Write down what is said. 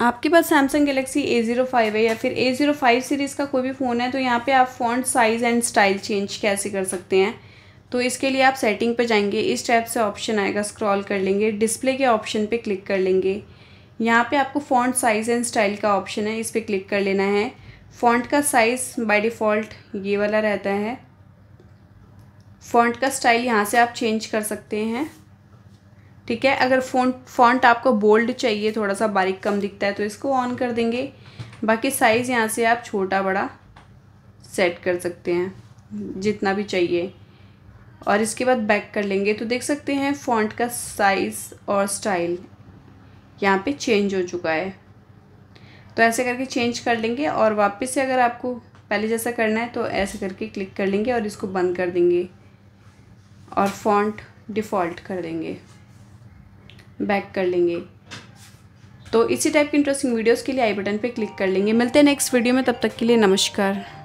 आपके पास Samsung Galaxy A zero five है या फिर ए ज़ीरो फाइव सीरीज़ का कोई भी फ़ोन है तो यहाँ पे आप font size and style change कैसे कर सकते हैं तो इसके लिए आप सेटिंग पे जाएंगे इस टाइप से ऑप्शन आएगा स्क्रॉल कर लेंगे डिस्प्ले के ऑप्शन पे क्लिक कर लेंगे यहाँ पे आपको फ़ॉन्ट साइज़ एंड स्टाइल का ऑप्शन है इस पर क्लिक कर लेना है फ़ॉन्ट का साइज़ बाई डिफ़ॉल्ट ये वाला रहता है फ़ॉन्ट का स्टाइल यहाँ से आप चेंज कर सकते हैं ठीक है अगर फोन फॉन्ट आपको बोल्ड चाहिए थोड़ा सा बारीक कम दिखता है तो इसको ऑन कर देंगे बाकी साइज़ यहाँ से आप छोटा बड़ा सेट कर सकते हैं जितना भी चाहिए और इसके बाद बैक कर लेंगे तो देख सकते हैं फॉन्ट का साइज़ और स्टाइल यहाँ पे चेंज हो चुका है तो ऐसे करके चेंज कर लेंगे और वापस से अगर आपको पहले जैसा करना है तो ऐसे करके क्लिक कर लेंगे और इसको बंद कर देंगे और फॉन्ट डिफ़ॉल्ट कर देंगे बैक कर लेंगे तो इसी टाइप की इंटरेस्टिंग वीडियोस के लिए आई बटन पे क्लिक कर लेंगे मिलते हैं नेक्स्ट वीडियो में तब तक के लिए नमस्कार